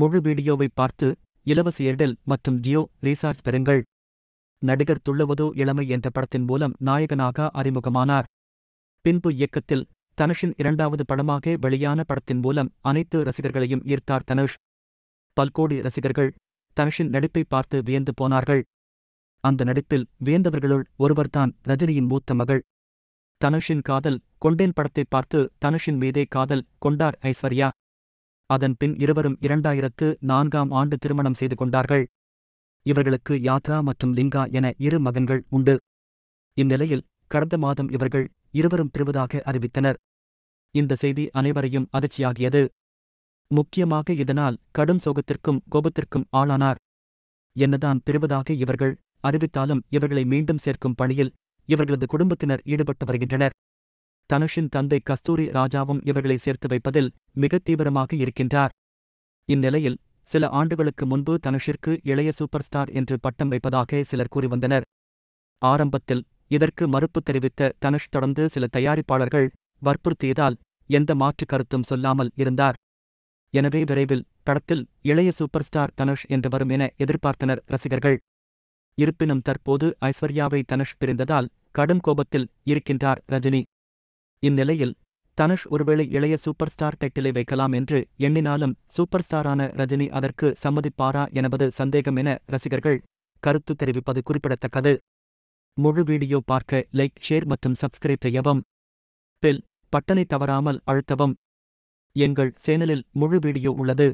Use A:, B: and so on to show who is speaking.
A: முழு வீடியோவை பார்த்து இலவச ஏர்டெல் மற்றும் ஜியோ ரீசார்ஜ் பெறுங்கள் நடிகர் துள்ளவதோ இளமை என்ற படத்தின் மூலம் நாயகனாக அறிமுகமானார் பின்பு இயக்கத்தில் தனுஷின் இரண்டாவது படமாக வெளியான படத்தின் மூலம் அனைத்து ரசிகர்களையும் ஈர்த்தார் தனுஷ் பல்கோடி ரசிகர்கள் தனுஷின் நடிப்பை பார்த்து வியந்து போனார்கள் அந்த நடிப்பில் வியந்தவர்களுள் ஒருவர்தான் ரஜினியின் மூத்த மகள் தனுஷின் காதல் கொண்டேன் படத்தை பார்த்து தனுஷின் மீதே காதல் கொண்டார் ஐஸ்வர்யா அதன்பின் இருவரும் இரண்டாயிரத்து நான்காம் ஆண்டு திருமணம் செய்து கொண்டார்கள் இவர்களுக்கு யாத்ரா மற்றும் லிங்கா என இரு மகன்கள் உண்டு இந்நிலையில் கடந்த மாதம் இவர்கள் இருவரும் பிரிவதாக அறிவித்தனர் இந்த செய்தி அனைவரையும் அதிர்ச்சியாகியது முக்கியமாக இதனால் கடும் சோகத்திற்கும் கோபத்திற்கும் ஆளானார் என்னதான் பிரிவதாக இவர்கள் அறிவித்தாலும் இவர்களை மீண்டும் சேர்க்கும் பணியில் இவர்களது குடும்பத்தினர் ஈடுபட்டு வருகின்றனர் தனுஷின் தந்தை கஸ்தூரி ராஜாவும் இவர்களை சேர்த்து வைப்பதில் மிக தீவிரமாக இருக்கின்றார் இந்நிலையில் சில ஆண்டுகளுக்கு முன்பு தனுஷிற்கு இளைய சூப்பர் ஸ்டார் என்று பட்டம் வைப்பதாக சிலர் கூறி வந்தனர் ஆரம்பத்தில் இதற்கு மறுப்பு தெரிவித்த தனுஷ் தொடர்ந்து சில தயாரிப்பாளர்கள் வற்புறுத்தியதால் எந்த மாற்று கருத்தும் சொல்லாமல் இருந்தார் எனவே விரைவில் படத்தில் இளைய சூப்பர் ஸ்டார் தனுஷ் என்று வரும் என எதிர்பார்த்தனர் ரசிகர்கள் இருப்பினும் தற்போது ஐஸ்வர்யாவை தனுஷ் பிரிந்ததால் கடும் கோபத்தில் இருக்கின்றார் ரஜினி இந்நிலையில் தனுஷ் ஒருவேளை இளைய சூப்பர் ஸ்டார் டைட்டிலை வைக்கலாம் என்று எண்ணினாலும் சூப்பர் ஸ்டாரான ரஜினி அதற்கு சம்மதிப்பாரா எனபது சந்தேகம் என ரசிகர்கள் கருத்து தெரிவிப்பது குறிப்பிடத்தக்கது முழு வீடியோ பார்க்க லைக் ஷேர் மற்றும் சப்ஸ்கிரைப் செய்யவும் பில் பட்டனை தவறாமல் அழுத்தவும் எங்கள் சேனலில் முழு வீடியோ உள்ளது